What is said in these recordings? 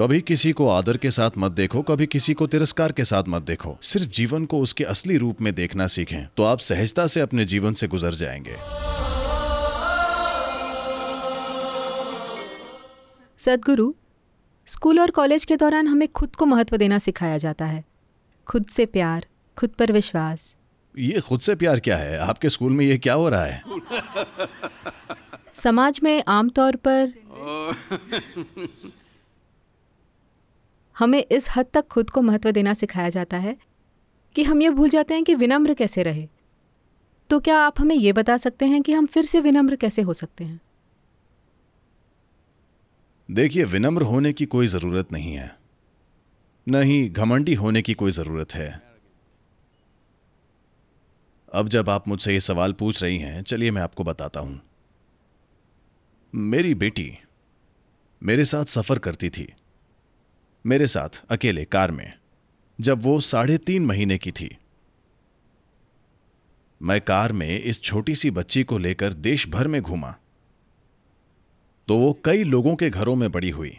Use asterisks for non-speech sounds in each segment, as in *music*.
कभी किसी को आदर के साथ मत देखो कभी किसी को तिरस्कार के साथ मत देखो सिर्फ जीवन को उसके असली रूप में देखना सीखें तो आप सहजता से अपने जीवन से गुजर जाएंगे सदगुरु स्कूल और कॉलेज के दौरान हमें खुद को महत्व देना सिखाया जाता है खुद से प्यार खुद पर विश्वास ये खुद से प्यार क्या है आपके स्कूल में ये क्या हो रहा है समाज में आमतौर पर *laughs* हमें इस हद तक खुद को महत्व देना सिखाया जाता है कि हम ये भूल जाते हैं कि विनम्र कैसे रहे तो क्या आप हमें ये बता सकते हैं कि हम फिर से विनम्र कैसे हो सकते हैं देखिए विनम्र होने की कोई ज़रूरत नहीं है न ही घमंडी होने की कोई ज़रूरत है अब जब आप मुझसे ये सवाल पूछ रही हैं चलिए मैं आपको बताता हूं मेरी बेटी मेरे साथ सफ़र करती थी मेरे साथ अकेले कार में जब वो साढ़े तीन महीने की थी मैं कार में इस छोटी सी बच्ची को लेकर देश भर में घूमा तो वो कई लोगों के घरों में बड़ी हुई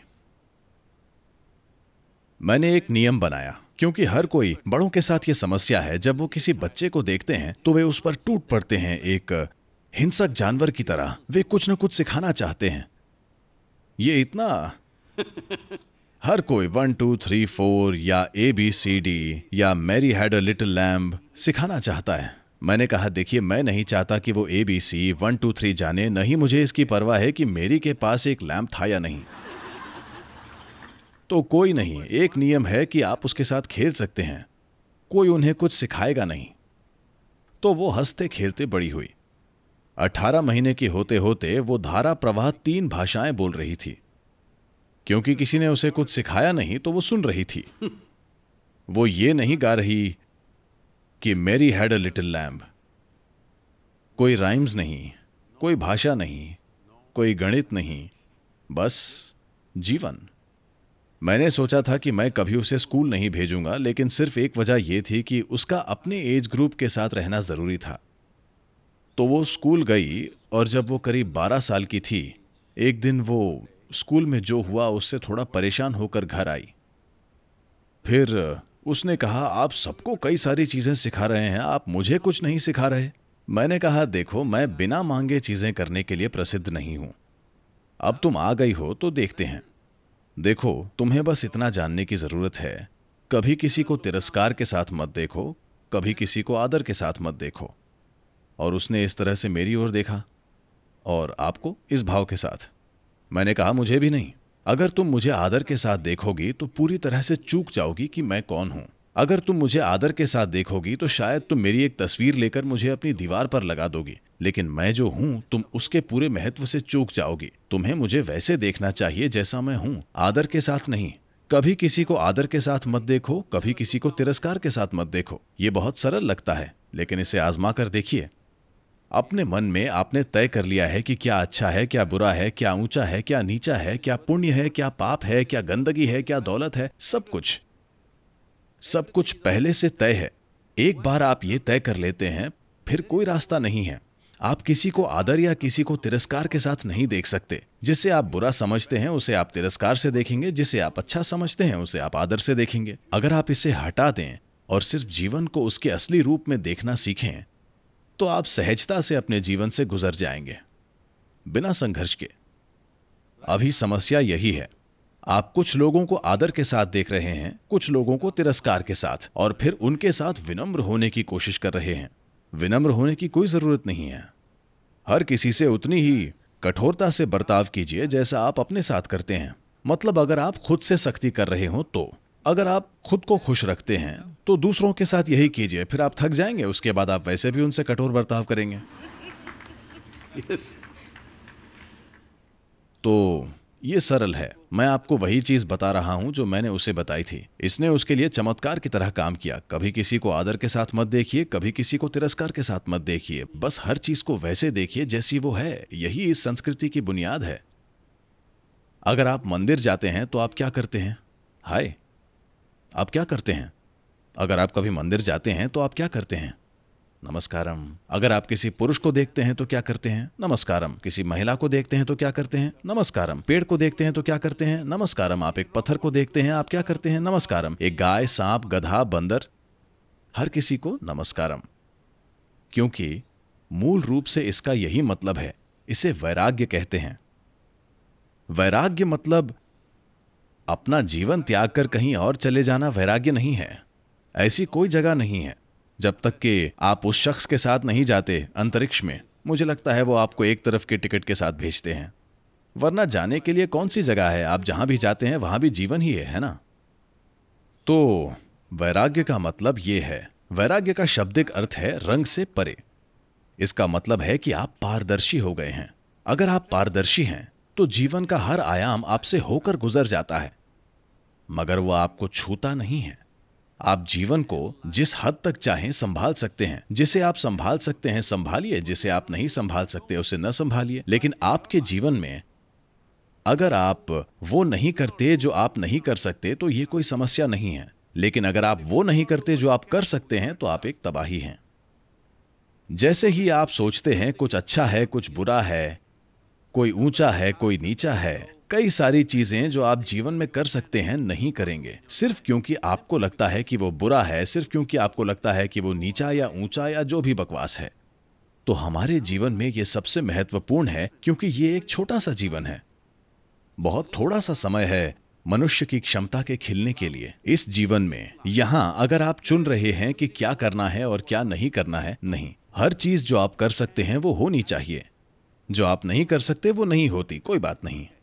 मैंने एक नियम बनाया क्योंकि हर कोई बड़ों के साथ ये समस्या है जब वो किसी बच्चे को देखते हैं तो वे उस पर टूट पड़ते हैं एक हिंसक जानवर की तरह वे कुछ ना कुछ सिखाना चाहते हैं ये इतना हर कोई वन टू थ्री फोर या ए बी सी डी या Mary had a little lamb सिखाना चाहता है मैंने कहा देखिए मैं नहीं चाहता कि वो A B C one two three जाने नहीं मुझे इसकी परवाह है कि मेरी के पास एक लैम्प था या नहीं तो कोई नहीं एक नियम है कि आप उसके साथ खेल सकते हैं कोई उन्हें कुछ सिखाएगा नहीं तो वो हंसते खेलते बड़ी हुई अठारह महीने की होते होते वो धारा प्रवाह तीन भाषाएं बोल रही थी क्योंकि किसी ने उसे कुछ सिखाया नहीं तो वो सुन रही थी *laughs* वो ये नहीं गा रही कि Mary had a little lamb कोई राइम्स नहीं कोई भाषा नहीं कोई गणित नहीं बस जीवन मैंने सोचा था कि मैं कभी उसे स्कूल नहीं भेजूंगा लेकिन सिर्फ एक वजह यह थी कि उसका अपने एज ग्रुप के साथ रहना ज़रूरी था तो वो स्कूल गई और जब वो करीब 12 साल की थी एक दिन वो स्कूल में जो हुआ उससे थोड़ा परेशान होकर घर आई फिर उसने कहा आप सबको कई सारी चीज़ें सिखा रहे हैं आप मुझे कुछ नहीं सिखा रहे मैंने कहा देखो मैं बिना मांगे चीज़ें करने के लिए प्रसिद्ध नहीं हूं अब तुम आ गई हो तो देखते हैं देखो तुम्हें बस इतना जानने की ज़रूरत है कभी किसी को तिरस्कार के साथ मत देखो कभी किसी को आदर के साथ मत देखो और उसने इस तरह से मेरी ओर देखा और आपको इस भाव के साथ मैंने कहा मुझे भी नहीं अगर तुम मुझे आदर के साथ देखोगी तो पूरी तरह से चूक जाओगी कि मैं कौन हूं अगर तुम मुझे आदर के साथ देखोगी तो शायद तुम मेरी एक तस्वीर लेकर मुझे अपनी दीवार पर लगा दोगी लेकिन मैं जो हूँ तुम उसके पूरे महत्व से चूक जाओगी तुम्हें मुझे वैसे देखना चाहिए जैसा मैं हूँ आदर के साथ नहीं कभी किसी को आदर के साथ मत देखो कभी किसी को तिरस्कार के साथ मत देखो ये बहुत सरल लगता है लेकिन इसे आजमा कर देखिए अपने मन में आपने तय कर लिया है कि क्या अच्छा है क्या बुरा है क्या ऊंचा है क्या नीचा है क्या पुण्य है क्या पाप है क्या गंदगी है क्या दौलत है सब कुछ सब कुछ पहले से तय है एक बार आप ये तय कर लेते हैं फिर कोई रास्ता नहीं है आप किसी को आदर या किसी को तिरस्कार के साथ नहीं देख सकते जिसे आप बुरा समझते हैं उसे आप तिरस्कार से देखेंगे जिसे आप अच्छा समझते हैं उसे आप आदर से देखेंगे अगर आप इसे हटा दें और सिर्फ जीवन को उसके असली रूप में देखना सीखें तो आप सहजता से अपने जीवन से गुजर जाएंगे बिना संघर्ष के अभी समस्या यही है आप कुछ लोगों को आदर के साथ देख रहे हैं कुछ लोगों को तिरस्कार के साथ और फिर उनके साथ विनम्र होने की कोशिश कर रहे हैं विनम्र होने की कोई जरूरत नहीं है हर किसी से उतनी ही कठोरता से बर्ताव कीजिए जैसा आप अपने साथ करते हैं मतलब अगर आप खुद से सख्ती कर रहे हो तो अगर आप खुद को खुश रखते हैं तो दूसरों के साथ यही कीजिए फिर आप थक जाएंगे उसके बाद आप वैसे भी उनसे कठोर बर्ताव करेंगे yes. तो ये सरल है मैं आपको वही चीज बता रहा हूं जो मैंने उसे बताई थी इसने उसके लिए चमत्कार की तरह काम किया कभी किसी को आदर के साथ मत देखिए कभी किसी को तिरस्कार के साथ मत देखिए बस हर चीज को वैसे देखिए जैसी वो है यही इस संस्कृति की बुनियाद है अगर आप मंदिर जाते हैं तो आप क्या करते हैं हाय आप क्या करते हैं अगर आप कभी मंदिर जाते हैं तो आप क्या करते हैं नमस्कारम अगर आप किसी पुरुष को देखते हैं तो क्या करते हैं नमस्कारम किसी महिला को देखते हैं तो क्या करते हैं नमस्कारम पेड़ को देखते हैं तो क्या करते हैं नमस्कारम आप एक पत्थर को देखते हैं आप क्या करते हैं नमस्कारम एक गाय सांप गधा बंदर हर किसी को नमस्कारम क्योंकि मूल रूप से इसका यही मतलब है इसे वैराग्य कहते हैं वैराग्य मतलब अपना जीवन त्याग कर कहीं और चले जाना वैराग्य नहीं है ऐसी कोई जगह नहीं है जब तक कि आप उस शख्स के साथ नहीं जाते अंतरिक्ष में मुझे लगता है वो आपको एक तरफ के टिकट के साथ भेजते हैं वरना जाने के लिए कौन सी जगह है आप जहां भी जाते हैं वहां भी जीवन ही है है ना तो वैराग्य का मतलब ये है वैराग्य का शब्दिक अर्थ है रंग से परे इसका मतलब है कि आप पारदर्शी हो गए हैं अगर आप पारदर्शी हैं तो जीवन का हर आयाम आपसे होकर गुजर जाता है मगर वह आपको छूता नहीं है आप जीवन को जिस हद तक चाहें संभाल सकते हैं जिसे आप संभाल सकते हैं संभालिए जिसे आप नहीं संभाल सकते उसे न संभालिए लेकिन आपके जीवन में अगर आप वो नहीं करते जो आप नहीं कर सकते तो ये कोई समस्या नहीं है लेकिन अगर आप वो नहीं करते जो आप कर सकते हैं तो आप एक तबाही हैं जैसे ही आप सोचते हैं कुछ अच्छा है कुछ बुरा है कोई ऊंचा है कोई नीचा है कई सारी चीजें जो आप जीवन में कर सकते हैं नहीं करेंगे सिर्फ क्योंकि आपको लगता है कि वो बुरा है सिर्फ क्योंकि आपको लगता है कि वो नीचा या ऊंचा या जो भी बकवास है तो हमारे जीवन में ये सबसे महत्वपूर्ण है क्योंकि ये एक छोटा सा जीवन है बहुत थोड़ा सा समय है मनुष्य की क्षमता के खिलने के लिए इस जीवन में यहां अगर आप चुन रहे हैं कि क्या करना है और क्या नहीं करना है नहीं हर चीज जो आप कर सकते हैं वो होनी चाहिए जो आप नहीं कर सकते वो नहीं होती कोई बात नहीं